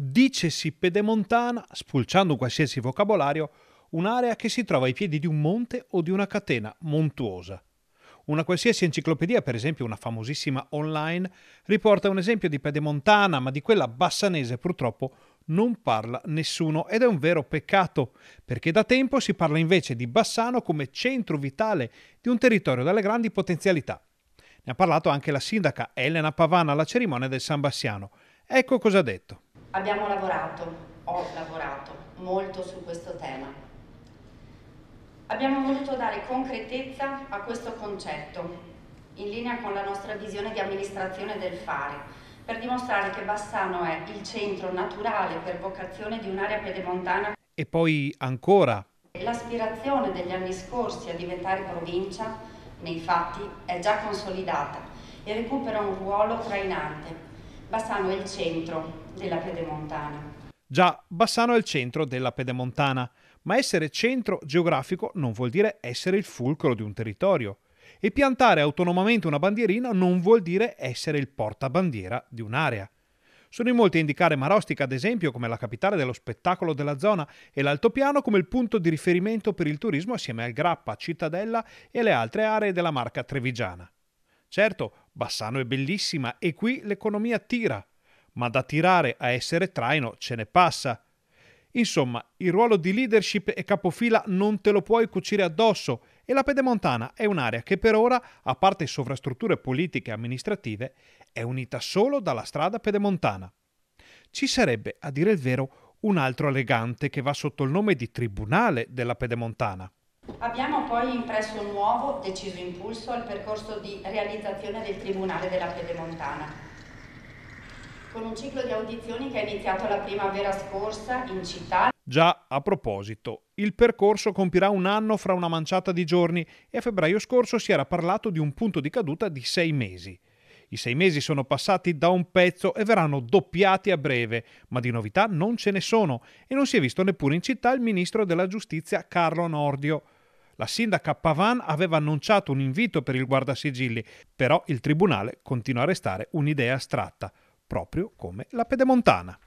Dicesi pedemontana, spulciando qualsiasi vocabolario, un'area che si trova ai piedi di un monte o di una catena montuosa. Una qualsiasi enciclopedia, per esempio una famosissima online, riporta un esempio di pedemontana, ma di quella bassanese purtroppo non parla nessuno ed è un vero peccato, perché da tempo si parla invece di Bassano come centro vitale di un territorio dalle grandi potenzialità. Ne ha parlato anche la sindaca Elena Pavana alla cerimonia del San Bassiano. Ecco cosa ha detto. Abbiamo lavorato, ho lavorato molto su questo tema. Abbiamo voluto dare concretezza a questo concetto, in linea con la nostra visione di amministrazione del fare, per dimostrare che Bassano è il centro naturale per vocazione di un'area pedemontana. E poi ancora. L'aspirazione degli anni scorsi a diventare provincia, nei fatti, è già consolidata e recupera un ruolo trainante Bassano è il centro della Pedemontana. Già, Bassano è il centro della Pedemontana, ma essere centro geografico non vuol dire essere il fulcro di un territorio. E piantare autonomamente una bandierina non vuol dire essere il portabandiera di un'area. Sono in molti a indicare Marostica, ad esempio, come la capitale dello spettacolo della zona e l'Altopiano come il punto di riferimento per il turismo assieme al Grappa, Cittadella e le altre aree della marca trevigiana. Certo, Bassano è bellissima e qui l'economia tira, ma da tirare a essere traino ce ne passa. Insomma, il ruolo di leadership e capofila non te lo puoi cucire addosso e la Pedemontana è un'area che per ora, a parte sovrastrutture politiche e amministrative, è unita solo dalla strada pedemontana. Ci sarebbe, a dire il vero, un altro elegante che va sotto il nome di Tribunale della Pedemontana. Abbiamo poi impresso un nuovo, deciso impulso al percorso di realizzazione del Tribunale della Pedemontana, con un ciclo di audizioni che è iniziato la primavera scorsa in città. Già a proposito, il percorso compirà un anno fra una manciata di giorni e a febbraio scorso si era parlato di un punto di caduta di sei mesi. I sei mesi sono passati da un pezzo e verranno doppiati a breve, ma di novità non ce ne sono e non si è visto neppure in città il ministro della giustizia Carlo Nordio. La sindaca Pavan aveva annunciato un invito per il guardasigilli, però il tribunale continua a restare un'idea astratta, proprio come la pedemontana.